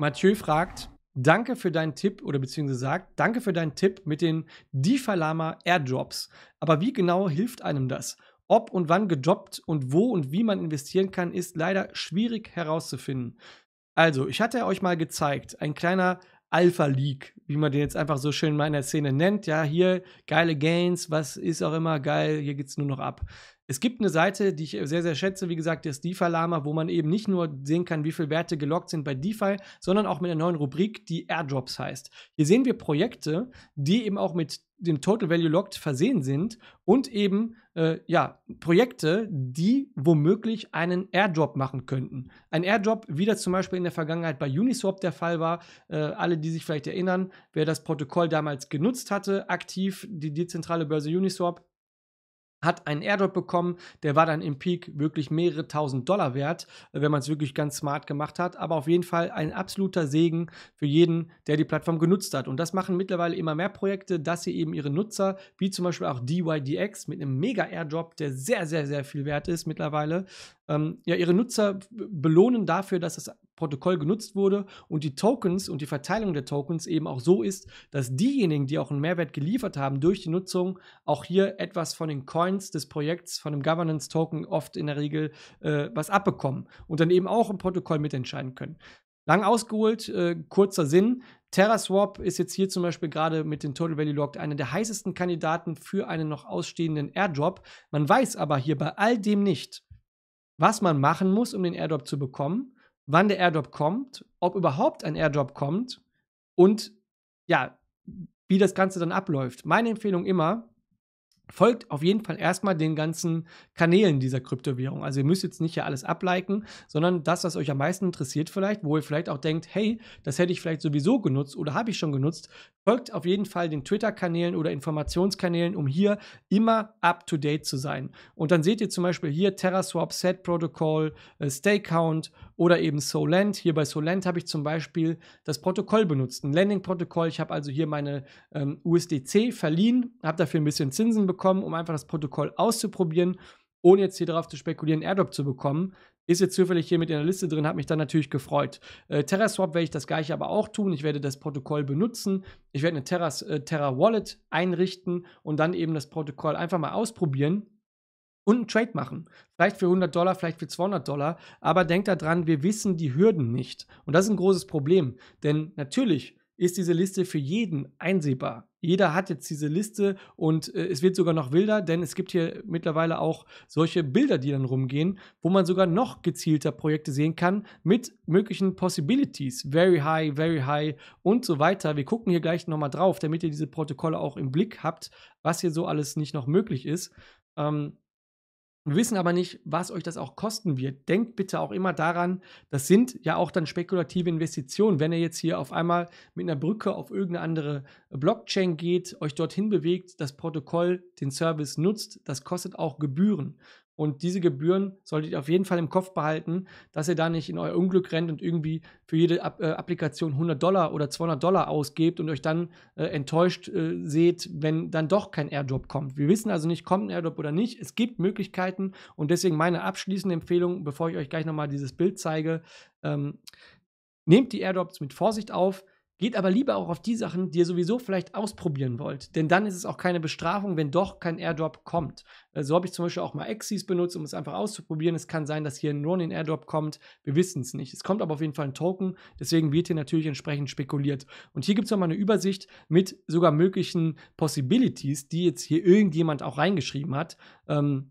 Mathieu fragt, danke für deinen Tipp oder beziehungsweise sagt, danke für deinen Tipp mit den DeFi-Lama Airdrops. Aber wie genau hilft einem das? Ob und wann gedroppt und wo und wie man investieren kann, ist leider schwierig herauszufinden. Also, ich hatte euch mal gezeigt, ein kleiner Alpha League, wie man den jetzt einfach so schön mal in der Szene nennt. Ja, hier geile Gains, was ist auch immer geil, hier geht es nur noch ab. Es gibt eine Seite, die ich sehr, sehr schätze, wie gesagt, das DeFi-Lama, wo man eben nicht nur sehen kann, wie viele Werte gelockt sind bei DeFi, sondern auch mit einer neuen Rubrik, die Airdrops heißt. Hier sehen wir Projekte, die eben auch mit dem Total Value Locked versehen sind und eben äh, ja, Projekte, die womöglich einen Airdrop machen könnten. Ein Airdrop, wie das zum Beispiel in der Vergangenheit bei Uniswap der Fall war. Äh, alle, die sich vielleicht erinnern, wer das Protokoll damals genutzt hatte, aktiv die dezentrale Börse Uniswap, hat einen Airdrop bekommen, der war dann im Peak wirklich mehrere tausend Dollar wert, wenn man es wirklich ganz smart gemacht hat. Aber auf jeden Fall ein absoluter Segen für jeden, der die Plattform genutzt hat. Und das machen mittlerweile immer mehr Projekte, dass sie eben ihre Nutzer, wie zum Beispiel auch DYDX mit einem Mega-Airdrop, der sehr, sehr, sehr viel wert ist mittlerweile, ähm, ja, ihre Nutzer belohnen dafür, dass das Protokoll genutzt wurde und die Tokens und die Verteilung der Tokens eben auch so ist, dass diejenigen, die auch einen Mehrwert geliefert haben durch die Nutzung, auch hier etwas von den Coins des Projekts, von dem Governance-Token oft in der Regel äh, was abbekommen und dann eben auch im Protokoll mitentscheiden können. Lang ausgeholt, äh, kurzer Sinn. TerraSwap ist jetzt hier zum Beispiel gerade mit den Total Value Locked einer der heißesten Kandidaten für einen noch ausstehenden Airdrop. Man weiß aber hier bei all dem nicht, was man machen muss, um den Airdrop zu bekommen wann der Airdrop kommt, ob überhaupt ein Airdrop kommt und ja, wie das Ganze dann abläuft. Meine Empfehlung immer, folgt auf jeden Fall erstmal den ganzen Kanälen dieser Kryptowährung. Also ihr müsst jetzt nicht hier alles abliken, sondern das, was euch am meisten interessiert vielleicht, wo ihr vielleicht auch denkt, hey, das hätte ich vielleicht sowieso genutzt oder habe ich schon genutzt, folgt auf jeden Fall den Twitter-Kanälen oder Informationskanälen, um hier immer up-to-date zu sein. Und dann seht ihr zum Beispiel hier TerraSwap, Set Protocol, äh, StayCount oder eben Solent. Hier bei Solent habe ich zum Beispiel das Protokoll benutzt, ein Landing-Protokoll. Ich habe also hier meine ähm, USDC verliehen, habe dafür ein bisschen Zinsen bekommen bekommen, um einfach das Protokoll auszuprobieren, ohne jetzt hier darauf zu spekulieren, Airdrop zu bekommen. Ist jetzt zufällig hier mit in der Liste drin, hat mich dann natürlich gefreut. Äh, TerraSwap werde ich das gleiche aber auch tun. Ich werde das Protokoll benutzen. Ich werde eine Terras, äh, Terra Wallet einrichten und dann eben das Protokoll einfach mal ausprobieren und einen Trade machen. Vielleicht für 100 Dollar, vielleicht für 200 Dollar. Aber denkt daran, wir wissen die Hürden nicht. Und das ist ein großes Problem. Denn natürlich ist diese Liste für jeden einsehbar. Jeder hat jetzt diese Liste und äh, es wird sogar noch wilder, denn es gibt hier mittlerweile auch solche Bilder, die dann rumgehen, wo man sogar noch gezielter Projekte sehen kann mit möglichen Possibilities, very high, very high und so weiter. Wir gucken hier gleich nochmal drauf, damit ihr diese Protokolle auch im Blick habt, was hier so alles nicht noch möglich ist. Ähm, wir wissen aber nicht, was euch das auch kosten wird. Denkt bitte auch immer daran, das sind ja auch dann spekulative Investitionen. Wenn ihr jetzt hier auf einmal mit einer Brücke auf irgendeine andere äh, Blockchain geht, euch dorthin bewegt, das Protokoll, den Service nutzt, das kostet auch Gebühren. Und diese Gebühren solltet ihr auf jeden Fall im Kopf behalten, dass ihr da nicht in euer Unglück rennt und irgendwie für jede App äh, Applikation 100 Dollar oder 200 Dollar ausgebt und euch dann äh, enttäuscht äh, seht, wenn dann doch kein Airdrop kommt. Wir wissen also nicht, kommt ein Airdrop oder nicht. Es gibt Möglichkeiten und deswegen meine abschließende Empfehlung, bevor ich euch gleich nochmal dieses Bild zeige, ähm, nehmt die Airdrops mit Vorsicht auf. Geht aber lieber auch auf die Sachen, die ihr sowieso vielleicht ausprobieren wollt. Denn dann ist es auch keine Bestrafung, wenn doch kein Airdrop kommt. Äh, so habe ich zum Beispiel auch mal Axis benutzt, um es einfach auszuprobieren. Es kann sein, dass hier ein Run in Airdrop kommt. Wir wissen es nicht. Es kommt aber auf jeden Fall ein Token. Deswegen wird hier natürlich entsprechend spekuliert. Und hier gibt es nochmal eine Übersicht mit sogar möglichen Possibilities, die jetzt hier irgendjemand auch reingeschrieben hat. Ähm,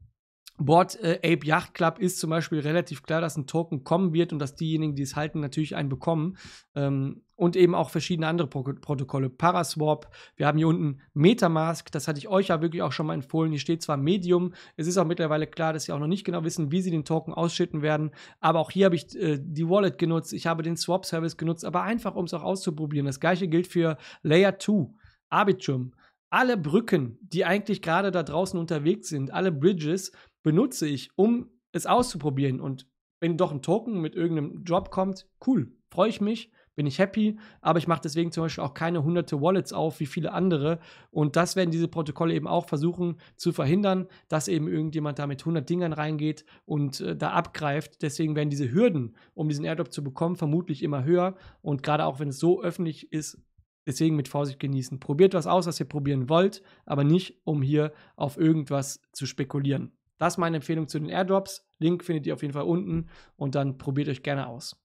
Board äh, Ape Yacht Club ist zum Beispiel relativ klar, dass ein Token kommen wird und dass diejenigen, die es halten, natürlich einen bekommen. Ähm, und eben auch verschiedene andere Pro Protokolle. Paraswap, wir haben hier unten Metamask, das hatte ich euch ja wirklich auch schon mal empfohlen. Hier steht zwar Medium, es ist auch mittlerweile klar, dass sie auch noch nicht genau wissen, wie sie den Token ausschütten werden. Aber auch hier habe ich äh, die Wallet genutzt, ich habe den Swap Service genutzt, aber einfach, um es auch auszuprobieren. Das gleiche gilt für Layer 2, Arbitrum alle Brücken, die eigentlich gerade da draußen unterwegs sind, alle Bridges, benutze ich, um es auszuprobieren. Und wenn doch ein Token mit irgendeinem Drop kommt, cool, freue ich mich, bin ich happy, aber ich mache deswegen zum Beispiel auch keine hunderte Wallets auf wie viele andere. Und das werden diese Protokolle eben auch versuchen zu verhindern, dass eben irgendjemand da mit 100 Dingern reingeht und äh, da abgreift. Deswegen werden diese Hürden, um diesen Airdrop zu bekommen, vermutlich immer höher. Und gerade auch wenn es so öffentlich ist, Deswegen mit Vorsicht genießen. Probiert was aus, was ihr probieren wollt, aber nicht, um hier auf irgendwas zu spekulieren. Das ist meine Empfehlung zu den Airdrops. Link findet ihr auf jeden Fall unten und dann probiert euch gerne aus.